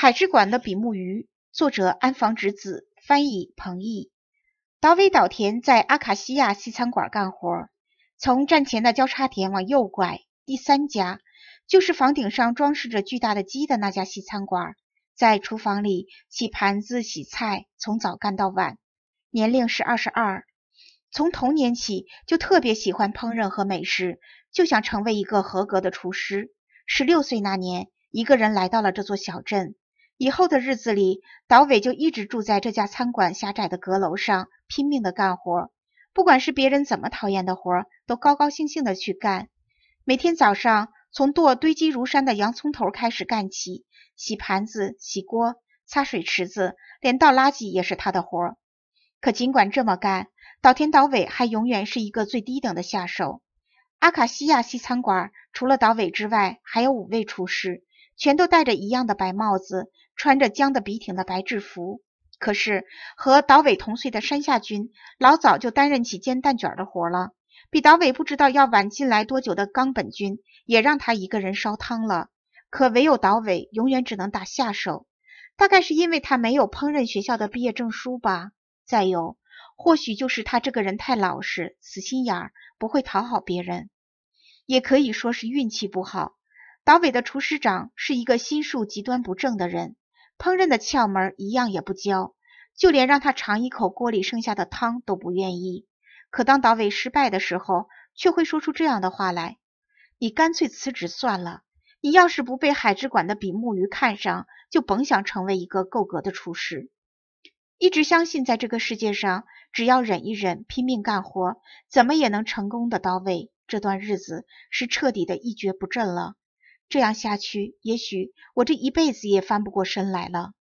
海之馆的比目鱼，作者安房直子，翻译彭懿。岛尾岛田在阿卡西亚西餐馆干活。从站前的交叉点往右拐，第三家就是房顶上装饰着巨大的鸡的那家西餐馆。在厨房里洗盘子、洗菜，从早干到晚。年龄是二十二。从童年起就特别喜欢烹饪和美食，就想成为一个合格的厨师。十六岁那年，一个人来到了这座小镇。以后的日子里，岛尾就一直住在这家餐馆狭窄的阁楼上，拼命地干活。不管是别人怎么讨厌的活，都高高兴兴地去干。每天早上从剁堆积如山的洋葱头开始干起，洗盘子、洗锅、擦水池子，连倒垃圾也是他的活。可尽管这么干，岛田岛尾还永远是一个最低等的下手。阿卡西亚西餐馆除了岛尾之外，还有五位厨师，全都戴着一样的白帽子。穿着僵得笔挺的白制服，可是和岛尾同岁的山下君老早就担任起煎蛋卷的活了。比岛尾不知道要晚进来多久的冈本君也让他一个人烧汤了。可唯有岛尾永远只能打下手，大概是因为他没有烹饪学校的毕业证书吧。再有，或许就是他这个人太老实、死心眼，不会讨好别人，也可以说是运气不好。岛尾的厨师长是一个心术极端不正的人。烹饪的窍门一样也不教，就连让他尝一口锅里剩下的汤都不愿意。可当导尾失败的时候，却会说出这样的话来：“你干脆辞职算了。你要是不被海之馆的比目鱼看上，就甭想成为一个够格的厨师。”一直相信在这个世界上，只要忍一忍，拼命干活，怎么也能成功的到位。这段日子是彻底的一蹶不振了。这样下去，也许我这一辈子也翻不过身来了。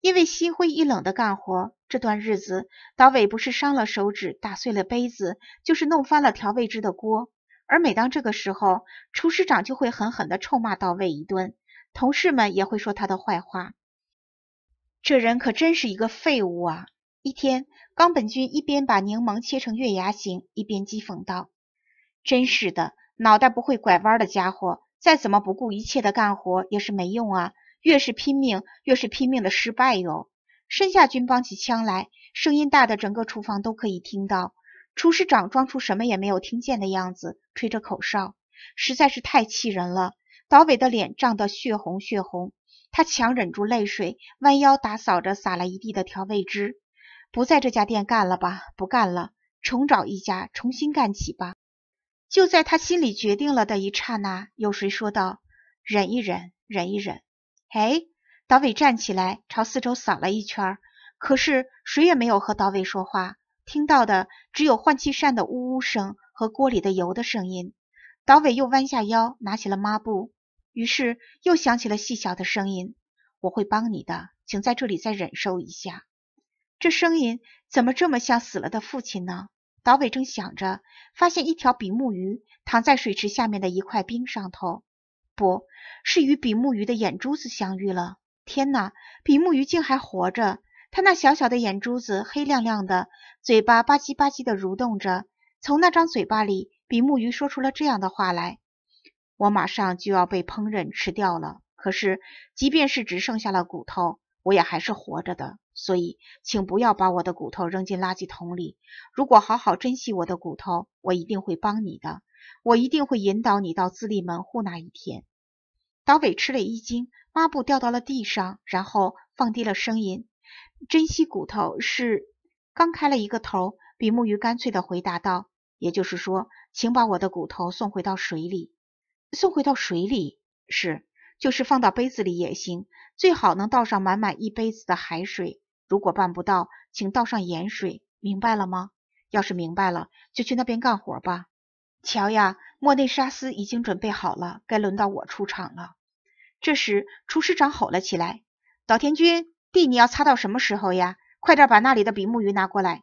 因为心灰意冷的干活，这段日子，岛尾不是伤了手指，打碎了杯子，就是弄翻了调味汁的锅。而每当这个时候，厨师长就会狠狠地臭骂岛尾一顿，同事们也会说他的坏话。这人可真是一个废物啊！一天，冈本君一边把柠檬切成月牙形，一边讥讽道：“真是的，脑袋不会拐弯的家伙。”再怎么不顾一切的干活也是没用啊！越是拼命，越是拼命的失败哟。申下君帮起枪来，声音大的整个厨房都可以听到。厨师长装出什么也没有听见的样子，吹着口哨，实在是太气人了。导伟的脸涨得血红血红，他强忍住泪水，弯腰打扫着洒了一地的调味汁。不在这家店干了吧？不干了，重找一家，重新干起吧。就在他心里决定了的一刹那，有谁说道：“忍一忍，忍一忍。”哎，导伟站起来，朝四周扫了一圈，可是谁也没有和导伟说话，听到的只有换气扇的呜呜声和锅里的油的声音。导伟又弯下腰，拿起了抹布，于是又响起了细小的声音：“我会帮你的，请在这里再忍受一下。”这声音怎么这么像死了的父亲呢？岛尾正想着，发现一条比目鱼躺在水池下面的一块冰上头，不是与比目鱼的眼珠子相遇了。天哪，比目鱼竟还活着！它那小小的眼珠子黑亮亮的，嘴巴吧唧吧唧地蠕动着。从那张嘴巴里，比目鱼说出了这样的话来：“我马上就要被烹饪吃掉了。可是，即便是只剩下了骨头。”我也还是活着的，所以请不要把我的骨头扔进垃圾桶里。如果好好珍惜我的骨头，我一定会帮你的，我一定会引导你到自立门户那一天。导尾吃了一惊，抹布掉到了地上，然后放低了声音：“珍惜骨头是刚开了一个头。”比目鱼干脆的回答道：“也就是说，请把我的骨头送回到水里，送回到水里，是，就是放到杯子里也行。”最好能倒上满满一杯子的海水，如果办不到，请倒上盐水，明白了吗？要是明白了，就去那边干活吧。瞧呀，莫内沙斯已经准备好了，该轮到我出场了。这时，厨师长吼了起来：“岛田君，地你要擦到什么时候呀？快点把那里的比目鱼拿过来！”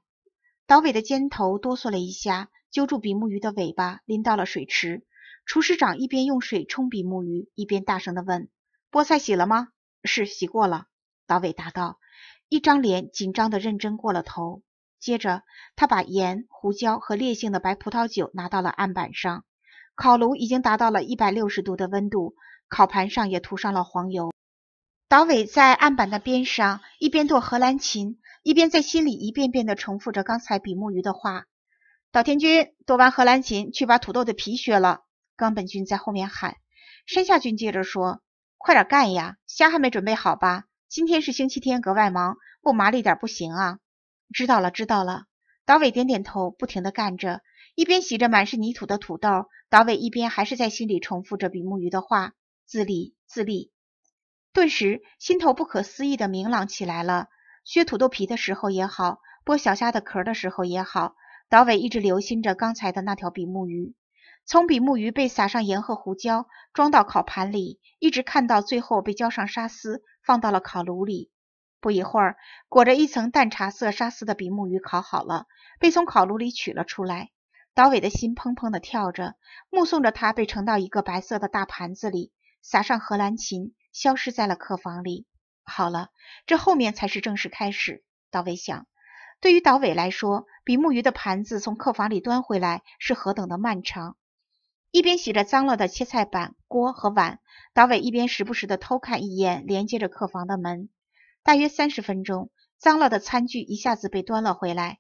岛尾的肩头哆嗦了一下，揪住比目鱼的尾巴，拎到了水池。厨师长一边用水冲比目鱼，一边大声的问：“菠菜洗了吗？”是洗过了，岛尾答道，一张脸紧张的认真过了头。接着，他把盐、胡椒和烈性的白葡萄酒拿到了案板上。烤炉已经达到了一百六十度的温度，烤盘上也涂上了黄油。岛尾在案板的边上一边剁荷兰芹，一边在心里一遍遍的重复着刚才比目鱼的话。岛田君，剁完荷兰芹，去把土豆的皮削了。冈本君在后面喊。山下君接着说。快点干呀！虾还没准备好吧？今天是星期天，格外忙，不麻利点不行啊！知道了，知道了。导伟点点头，不停的干着，一边洗着满是泥土的土豆，导伟一边还是在心里重复着比目鱼的话：自立，自立。顿时，心头不可思议的明朗起来了。削土豆皮的时候也好，剥小虾的壳的时候也好，导伟一直留心着刚才的那条比目鱼。从比目鱼被撒上盐和胡椒，装到烤盘里，一直看到最后被浇上沙司，放到了烤炉里。不一会儿，裹着一层淡茶色沙司的比目鱼烤好了，被从烤炉里取了出来。岛尾的心砰砰地跳着，目送着它被盛到一个白色的大盘子里，撒上荷兰芹，消失在了客房里。好了，这后面才是正式开始。岛尾想，对于岛尾来说，比目鱼的盘子从客房里端回来是何等的漫长。一边洗着脏了的切菜板、锅和碗，岛尾一边时不时地偷看一眼连接着客房的门。大约三十分钟，脏了的餐具一下子被端了回来。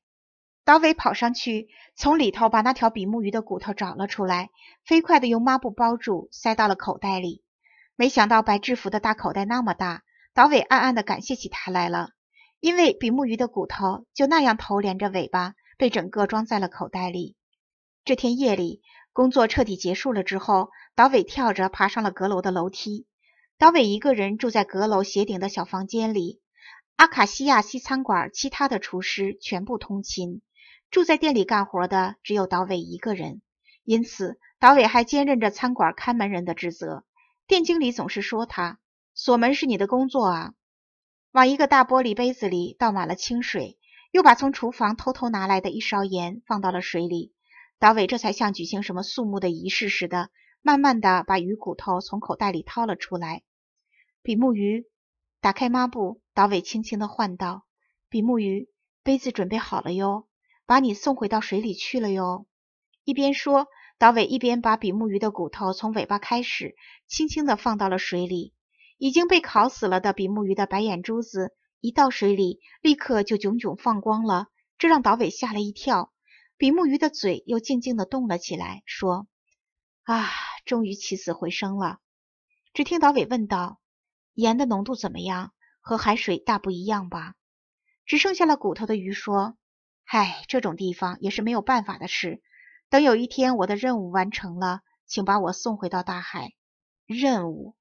岛尾跑上去，从里头把那条比目鱼的骨头找了出来，飞快地用抹布包住，塞到了口袋里。没想到白制服的大口袋那么大，岛尾暗暗地感谢起他来了。因为比目鱼的骨头就那样头连着尾巴，被整个装在了口袋里。这天夜里。工作彻底结束了之后，岛尾跳着爬上了阁楼的楼梯。岛尾一个人住在阁楼斜顶的小房间里。阿卡西亚西餐馆其他的厨师全部通勤，住在店里干活的只有岛尾一个人。因此，岛尾还兼任着餐馆看门人的职责。店经理总是说：“他锁门是你的工作啊。”往一个大玻璃杯子里倒满了清水，又把从厨房偷偷拿来的一勺盐放到了水里。党尾这才像举行什么肃穆的仪式似的，慢慢的把鱼骨头从口袋里掏了出来。比目鱼，打开抹布，导尾轻轻的唤道：“比目鱼，杯子准备好了哟，把你送回到水里去了哟。”一边说，导尾一边把比目鱼的骨头从尾巴开始，轻轻的放到了水里。已经被烤死了的比目鱼的白眼珠子一到水里，立刻就炯炯放光了，这让岛尾吓了一跳。比目鱼的嘴又静静的动了起来，说：“啊，终于起死回生了。”只听导尾问道：“盐的浓度怎么样？和海水大不一样吧？”只剩下了骨头的鱼说：“唉，这种地方也是没有办法的事。等有一天我的任务完成了，请把我送回到大海。”任务？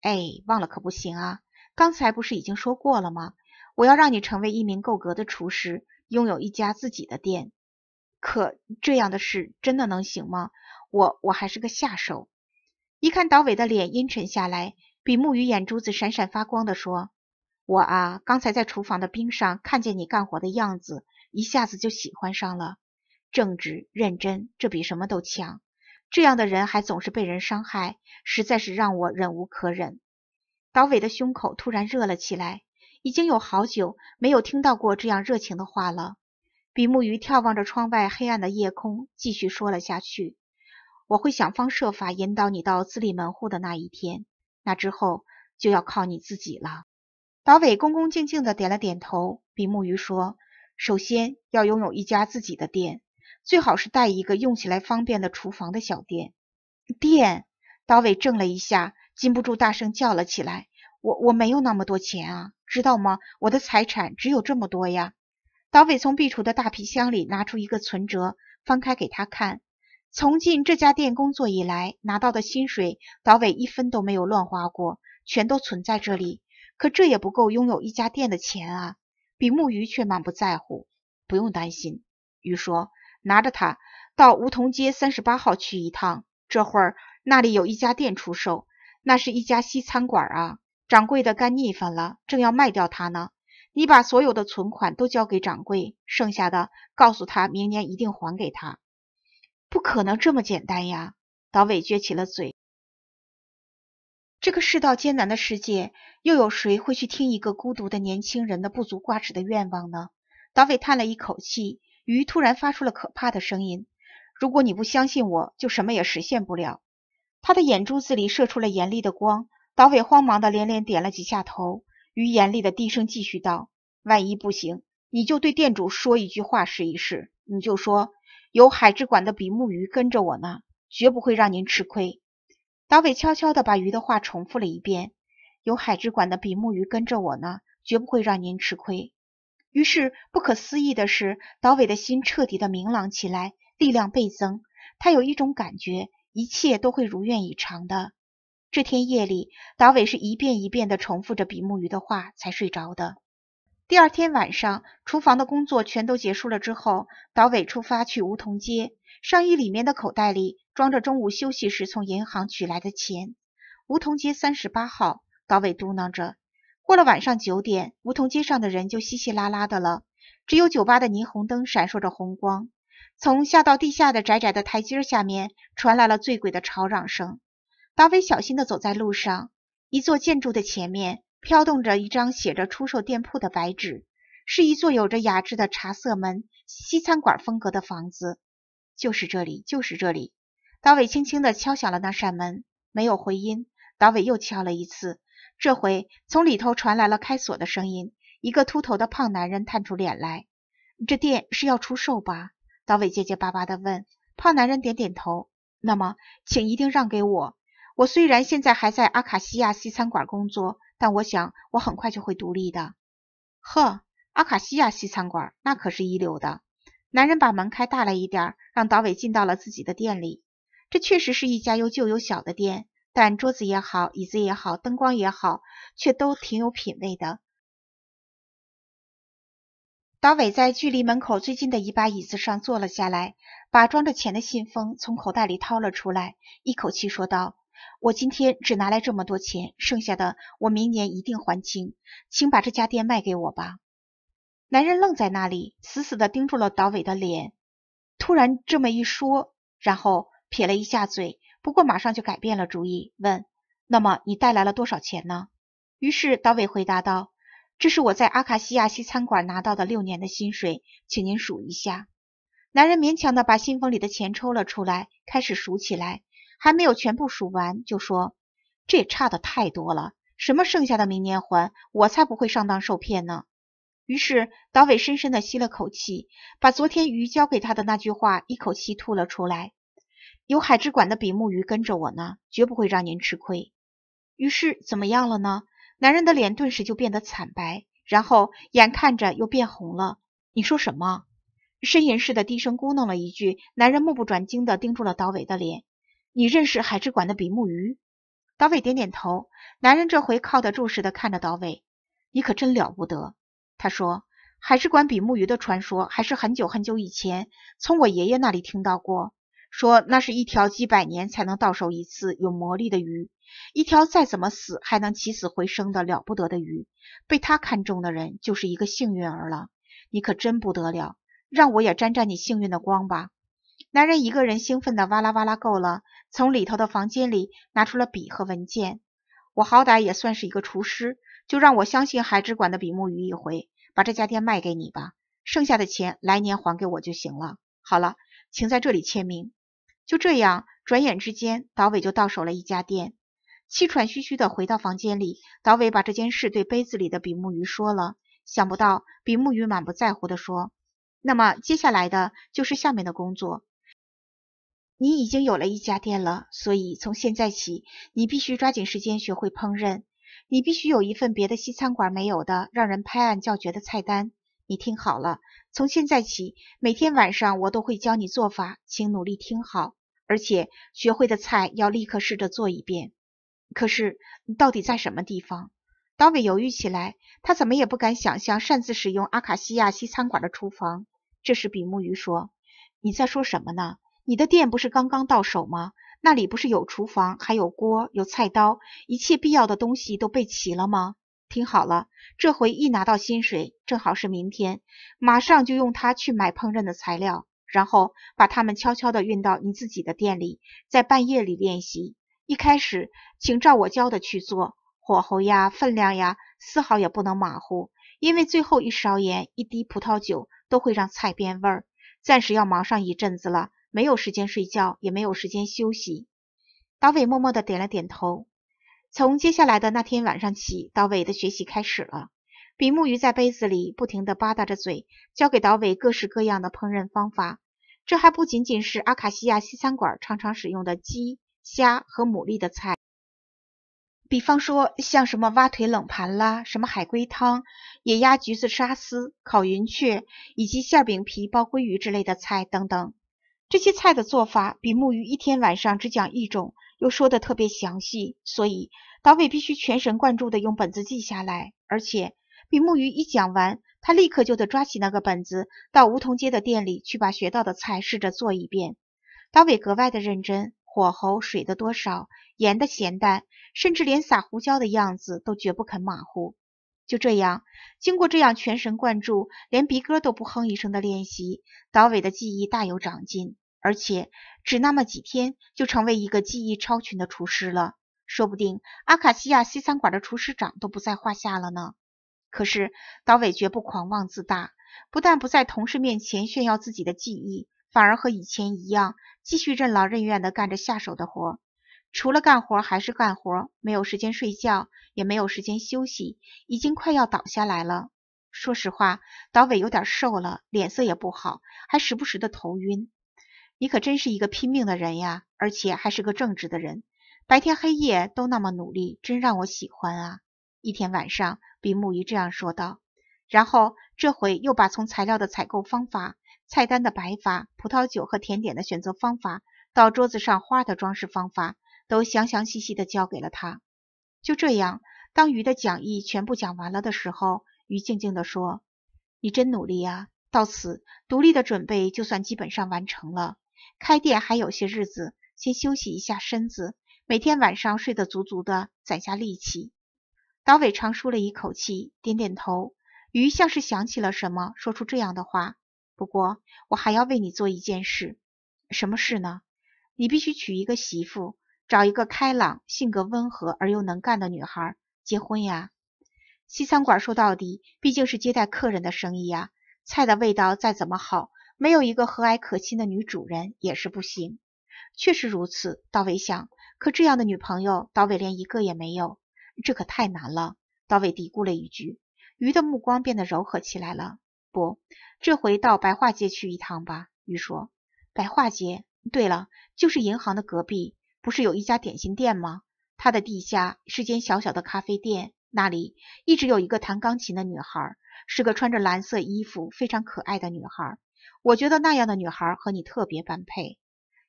哎，忘了可不行啊！刚才不是已经说过了吗？我要让你成为一名够格的厨师，拥有一家自己的店。可这样的事真的能行吗？我我还是个下手。一看导伟的脸阴沉下来，比目鱼眼珠子闪闪发光的说：“我啊，刚才在厨房的冰上看见你干活的样子，一下子就喜欢上了。正直认真，这比什么都强。这样的人还总是被人伤害，实在是让我忍无可忍。”导伟的胸口突然热了起来，已经有好久没有听到过这样热情的话了。比目鱼眺望着窗外黑暗的夜空，继续说了下去：“我会想方设法引导你到自立门户的那一天，那之后就要靠你自己了。”岛尾恭恭敬敬地点了点头。比目鱼说：“首先要拥有一家自己的店，最好是带一个用起来方便的厨房的小店。”店岛尾怔了一下，禁不住大声叫了起来：“我我没有那么多钱啊，知道吗？我的财产只有这么多呀！”小伟从壁橱的大皮箱里拿出一个存折，翻开给他看。从进这家店工作以来，拿到的薪水，小伟一分都没有乱花过，全都存在这里。可这也不够拥有一家店的钱啊！比目鱼却满不在乎，不用担心。鱼说：“拿着它，到梧桐街三十八号去一趟。这会儿那里有一家店出售，那是一家西餐馆啊。掌柜的干腻烦了，正要卖掉它呢。”你把所有的存款都交给掌柜，剩下的告诉他，明年一定还给他。不可能这么简单呀！导伟撅起了嘴。这个世道艰难的世界，又有谁会去听一个孤独的年轻人的不足挂齿的愿望呢？导伟叹了一口气。鱼突然发出了可怕的声音。如果你不相信我，就什么也实现不了。他的眼珠子里射出了严厉的光。导伟慌忙的连连点了几下头。鱼严厉的低声继续道：“万一不行，你就对店主说一句话试一试，你就说有海之馆的比目鱼跟着我呢，绝不会让您吃亏。”岛尾悄悄的把鱼的话重复了一遍：“有海之馆的比目鱼跟着我呢，绝不会让您吃亏。”于是，不可思议的是，岛尾的心彻底的明朗起来，力量倍增。他有一种感觉，一切都会如愿以偿的。这天夜里，岛尾是一遍一遍的重复着比目鱼的话才睡着的。第二天晚上，厨房的工作全都结束了之后，岛尾出发去梧桐街。上衣里面的口袋里装着中午休息时从银行取来的钱。梧桐街三十八号，岛尾嘟囔着。过了晚上九点，梧桐街上的人就稀稀拉拉的了，只有酒吧的霓虹灯闪烁着红光。从下到地下的窄窄的台阶下面，传来了醉鬼的吵嚷声。达尾小心地走在路上，一座建筑的前面飘动着一张写着出售店铺的白纸，是一座有着雅致的茶色门、西餐馆风格的房子。就是这里，就是这里。达伟轻轻地敲响了那扇门，没有回音。达伟又敲了一次，这回从里头传来了开锁的声音。一个秃头的胖男人探出脸来：“这店是要出售吧？”达伟结结巴巴地问。胖男人点点头：“那么，请一定让给我。”我虽然现在还在阿卡西亚西餐馆工作，但我想我很快就会独立的。呵，阿卡西亚西餐馆那可是一流的。男人把门开大了一点，让导伟进到了自己的店里。这确实是一家又旧又小的店，但桌子也好，椅子也好，灯光也好，却都挺有品味的。导伟在距离门口最近的一把椅子上坐了下来，把装着钱的信封从口袋里掏了出来，一口气说道。我今天只拿来这么多钱，剩下的我明年一定还清，请把这家店卖给我吧。男人愣在那里，死死地盯住了导伟的脸。突然这么一说，然后撇了一下嘴，不过马上就改变了主意，问：“那么你带来了多少钱呢？”于是导伟回答道：“这是我在阿卡西亚西餐馆拿到的六年的薪水，请您数一下。”男人勉强地把信封里的钱抽了出来，开始数起来。还没有全部数完，就说这也差的太多了。什么剩下的明年还，我才不会上当受骗呢。于是导伟深深的吸了口气，把昨天鱼交给他的那句话一口气吐了出来。有海之馆的比目鱼跟着我呢，绝不会让您吃亏。于是怎么样了呢？男人的脸顿时就变得惨白，然后眼看着又变红了。你说什么？呻吟似的低声咕哝了一句。男人目不转睛的盯住了导伟的脸。你认识海之馆的比目鱼？岛尾点点头，男人这回靠得住似的看着岛尾。你可真了不得！他说，海之馆比目鱼的传说还是很久很久以前从我爷爷那里听到过，说那是一条几百年才能到手一次有魔力的鱼，一条再怎么死还能起死回生的了不得的鱼。被他看中的人就是一个幸运儿了。你可真不得了，让我也沾沾你幸运的光吧。男人一个人兴奋的哇啦哇啦够了，从里头的房间里拿出了笔和文件。我好歹也算是一个厨师，就让我相信海之馆的比目鱼一回，把这家店卖给你吧，剩下的钱来年还给我就行了。好了，请在这里签名。就这样，转眼之间，岛尾就到手了一家店。气喘吁吁的回到房间里，岛尾把这件事对杯子里的比目鱼说了。想不到比目鱼满不在乎地说：“那么接下来的就是下面的工作。”你已经有了一家店了，所以从现在起，你必须抓紧时间学会烹饪。你必须有一份别的西餐馆没有的、让人拍案叫绝的菜单。你听好了，从现在起，每天晚上我都会教你做法，请努力听好，而且学会的菜要立刻试着做一遍。可是你到底在什么地方？岛尾犹豫起来，他怎么也不敢想象擅自使用阿卡西亚西餐馆的厨房。这时比目鱼说：“你在说什么呢？”你的店不是刚刚到手吗？那里不是有厨房，还有锅，有菜刀，一切必要的东西都备齐了吗？听好了，这回一拿到薪水，正好是明天，马上就用它去买烹饪的材料，然后把它们悄悄地运到你自己的店里，在半夜里练习。一开始，请照我教的去做，火候呀，分量呀，丝毫也不能马虎，因为最后一勺盐，一滴葡萄酒都会让菜变味儿。暂时要忙上一阵子了。没有时间睡觉，也没有时间休息。岛尾默默的点了点头。从接下来的那天晚上起，岛尾的学习开始了。比目鱼在杯子里不停的吧嗒着嘴，教给岛尾各式各样的烹饪方法。这还不仅仅是阿卡西亚西餐馆常常使用的鸡、虾和牡蛎的菜。比方说，像什么蛙腿冷盘啦，什么海龟汤、野鸭橘子沙司、烤云雀，以及馅饼皮包鲑鱼之类的菜，等等。这些菜的做法，比目鱼一天晚上只讲一种，又说的特别详细，所以导尾必须全神贯注的用本子记下来。而且比目鱼一讲完，他立刻就得抓起那个本子，到梧桐街的店里去把学到的菜试着做一遍。导尾格外的认真，火候、水的多少、盐的咸淡，甚至连撒胡椒的样子，都绝不肯马虎。就这样，经过这样全神贯注、连鼻哥都不哼一声的练习，导尾的记忆大有长进，而且只那么几天就成为一个记忆超群的厨师了。说不定阿卡西亚西餐馆的厨师长都不在话下了呢。可是导尾绝不狂妄自大，不但不在同事面前炫耀自己的记忆，反而和以前一样，继续任劳任怨的干着下手的活。除了干活还是干活，没有时间睡觉，也没有时间休息，已经快要倒下来了。说实话，导尾有点瘦了，脸色也不好，还时不时的头晕。你可真是一个拼命的人呀，而且还是个正直的人，白天黑夜都那么努力，真让我喜欢啊！一天晚上，比目鱼这样说道，然后这回又把从材料的采购方法、菜单的摆法、葡萄酒和甜点的选择方法，到桌子上花的装饰方法。都详详细细的教给了他。就这样，当鱼的讲义全部讲完了的时候，鱼静静地说：“你真努力啊！”到此，独立的准备就算基本上完成了。开店还有些日子，先休息一下身子，每天晚上睡得足足的，攒下力气。岛尾长舒了一口气，点点头。鱼像是想起了什么，说出这样的话：“不过，我还要为你做一件事。什么事呢？你必须娶一个媳妇。”找一个开朗、性格温和而又能干的女孩结婚呀。西餐馆说到底毕竟是接待客人的生意呀，菜的味道再怎么好，没有一个和蔼可亲的女主人也是不行。确实如此，道伟想。可这样的女朋友，道伟连一个也没有，这可太难了。道伟嘀咕了一句。鱼的目光变得柔和起来了。不，这回到白桦街去一趟吧。鱼说：“白桦街，对了，就是银行的隔壁。”不是有一家点心店吗？它的地下是间小小的咖啡店，那里一直有一个弹钢琴的女孩，是个穿着蓝色衣服、非常可爱的女孩。我觉得那样的女孩和你特别般配。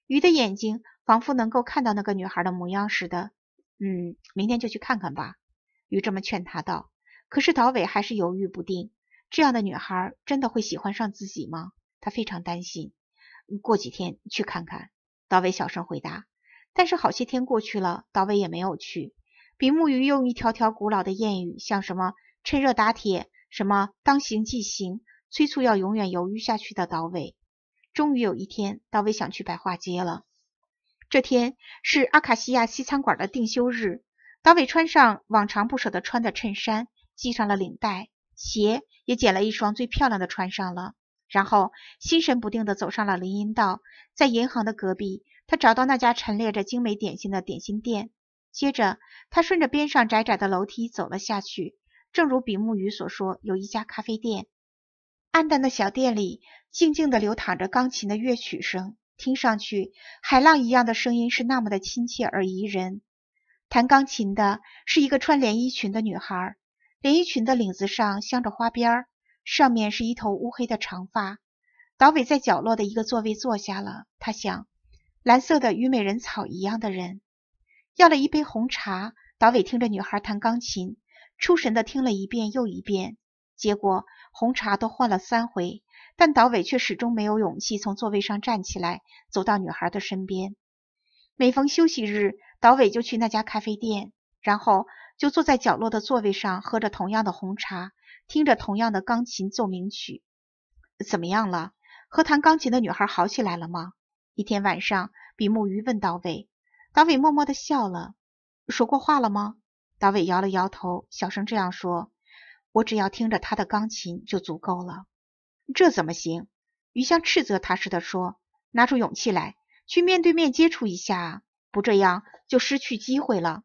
鱼的眼睛仿佛能够看到那个女孩的模样似的。嗯，明天就去看看吧。鱼这么劝他道。可是岛尾还是犹豫不定，这样的女孩真的会喜欢上自己吗？他非常担心。过几天去看看。岛尾小声回答。但是好些天过去了，岛尾也没有去。比目鱼用一条条古老的谚语，像什么“趁热打铁”，什么“当行即行”，催促要永远犹豫下去的岛尾。终于有一天，岛尾想去白花街了。这天是阿卡西亚西餐馆的定休日，岛尾穿上往常不舍得穿的衬衫，系上了领带，鞋也捡了一双最漂亮的穿上了，然后心神不定地走上了林荫道，在银行的隔壁。他找到那家陈列着精美点心的点心店，接着他顺着边上窄窄的楼梯走了下去。正如比目鱼所说，有一家咖啡店。暗淡的小店里，静静地流淌着钢琴的乐曲声，听上去海浪一样的声音是那么的亲切而宜人。弹钢琴的是一个穿连衣裙的女孩，连衣裙的领子上镶着花边，上面是一头乌黑的长发。岛尾在角落的一个座位坐下了，他想。蓝色的虞美人草一样的人，要了一杯红茶。岛尾听着女孩弹钢琴，出神的听了一遍又一遍。结果红茶都换了三回，但岛尾却始终没有勇气从座位上站起来，走到女孩的身边。每逢休息日，岛尾就去那家咖啡店，然后就坐在角落的座位上，喝着同样的红茶，听着同样的钢琴奏鸣曲。怎么样了？和弹钢琴的女孩好起来了吗？一天晚上，比目鱼问岛尾，岛尾默默地笑了。说过话了吗？岛尾摇了摇头，小声这样说：“我只要听着他的钢琴就足够了。”这怎么行？鱼像斥责他似的说：“拿出勇气来，去面对面接触一下啊！不这样就失去机会了。”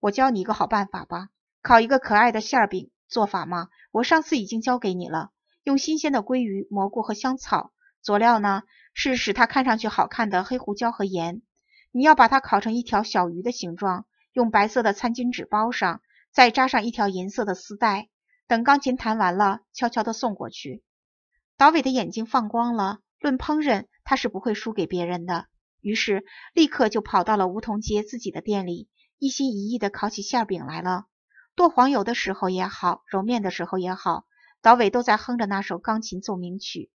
我教你一个好办法吧，烤一个可爱的馅饼做法吗？我上次已经教给你了，用新鲜的鲑鱼、蘑菇和香草。佐料呢？是使它看上去好看的黑胡椒和盐。你要把它烤成一条小鱼的形状，用白色的餐巾纸包上，再扎上一条银色的丝带。等钢琴弹完了，悄悄地送过去。导伟的眼睛放光了。论烹饪，他是不会输给别人的。于是，立刻就跑到了梧桐街自己的店里，一心一意地烤起馅饼来了。剁黄油的时候也好，揉面的时候也好，导伟都在哼着那首钢琴奏鸣曲。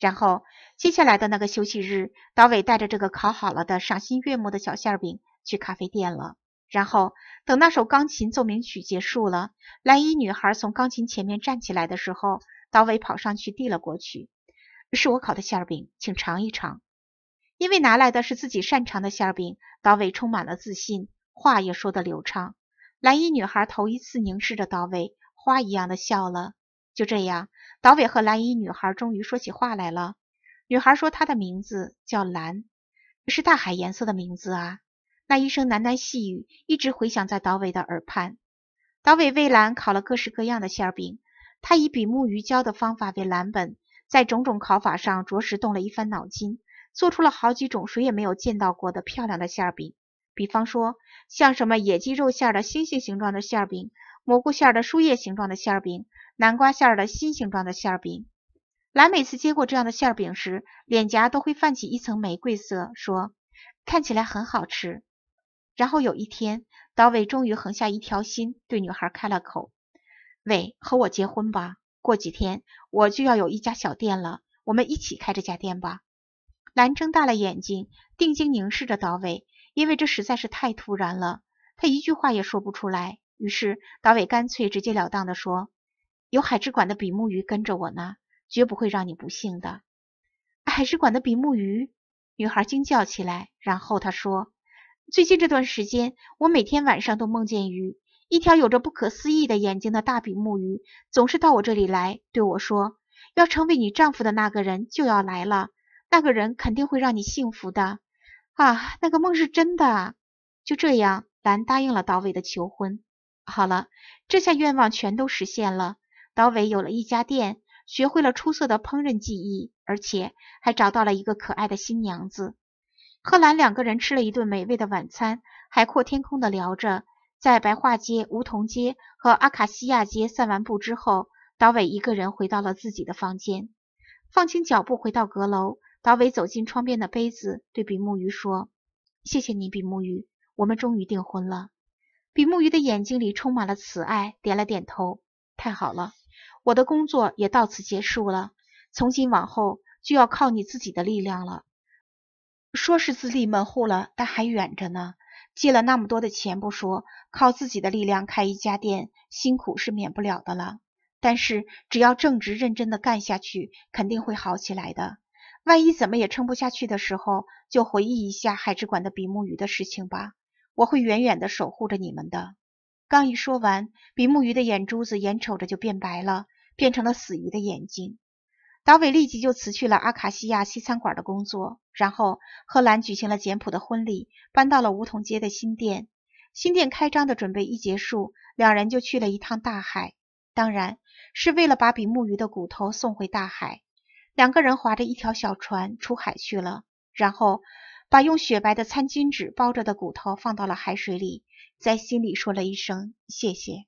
然后，接下来的那个休息日，岛尾带着这个烤好了的赏心悦目的小馅饼去咖啡店了。然后，等那首钢琴奏鸣曲结束了，蓝衣女孩从钢琴前面站起来的时候，岛尾跑上去递了过去：“是我烤的馅饼，请尝一尝。”因为拿来的是自己擅长的馅饼，岛尾充满了自信，话也说得流畅。蓝衣女孩头一次凝视着岛尾，花一样的笑了。就这样，岛尾和蓝衣女孩终于说起话来了。女孩说她的名字叫蓝，是大海颜色的名字啊。那一声喃喃细语一直回响在岛尾的耳畔。岛尾为蓝烤了各式各样的馅饼，他以比目鱼胶的方法为蓝本，在种种烤法上着实动了一番脑筋，做出了好几种谁也没有见到过的漂亮的馅饼。比方说，像什么野鸡肉馅的星星形状的馅饼，蘑菇馅的树叶形状的馅饼。南瓜馅儿的新形状的馅儿饼，兰每次接过这样的馅儿饼时，脸颊都会泛起一层玫瑰色，说：“看起来很好吃。”然后有一天，刀伟终于横下一条心，对女孩开了口：“喂，和我结婚吧，过几天我就要有一家小店了，我们一起开这家店吧。”兰睁大了眼睛，定睛凝视着刀伟，因为这实在是太突然了，她一句话也说不出来。于是，导伟干脆直截了当地说。有海之馆的比目鱼跟着我呢，绝不会让你不幸的。海之馆的比目鱼，女孩惊叫起来，然后她说：“最近这段时间，我每天晚上都梦见鱼，一条有着不可思议的眼睛的大比目鱼，总是到我这里来，对我说：要成为你丈夫的那个人就要来了，那个人肯定会让你幸福的啊！那个梦是真的。”就这样，兰答应了岛尾的求婚。好了，这下愿望全都实现了。岛尾有了一家店，学会了出色的烹饪技艺，而且还找到了一个可爱的新娘子。贺兰两个人吃了一顿美味的晚餐，海阔天空地聊着。在白桦街、梧桐街和阿卡西亚街散完步之后，岛尾一个人回到了自己的房间，放轻脚步回到阁楼。岛尾走进窗边的杯子，对比目鱼说：“谢谢你，比目鱼，我们终于订婚了。”比目鱼的眼睛里充满了慈爱，点了点头。太好了。我的工作也到此结束了，从今往后就要靠你自己的力量了。说是自立门户了，但还远着呢。借了那么多的钱不说，靠自己的力量开一家店，辛苦是免不了的了。但是只要正直认真的干下去，肯定会好起来的。万一怎么也撑不下去的时候，就回忆一下海之馆的比目鱼的事情吧。我会远远的守护着你们的。刚一说完，比目鱼的眼珠子眼瞅着就变白了，变成了死鱼的眼睛。达伟立即就辞去了阿卡西亚西餐馆的工作，然后贺兰举行了简朴的婚礼，搬到了梧桐街的新店。新店开张的准备一结束，两人就去了一趟大海，当然是为了把比目鱼的骨头送回大海。两个人划着一条小船出海去了，然后。把用雪白的餐巾纸包着的骨头放到了海水里，在心里说了一声谢谢。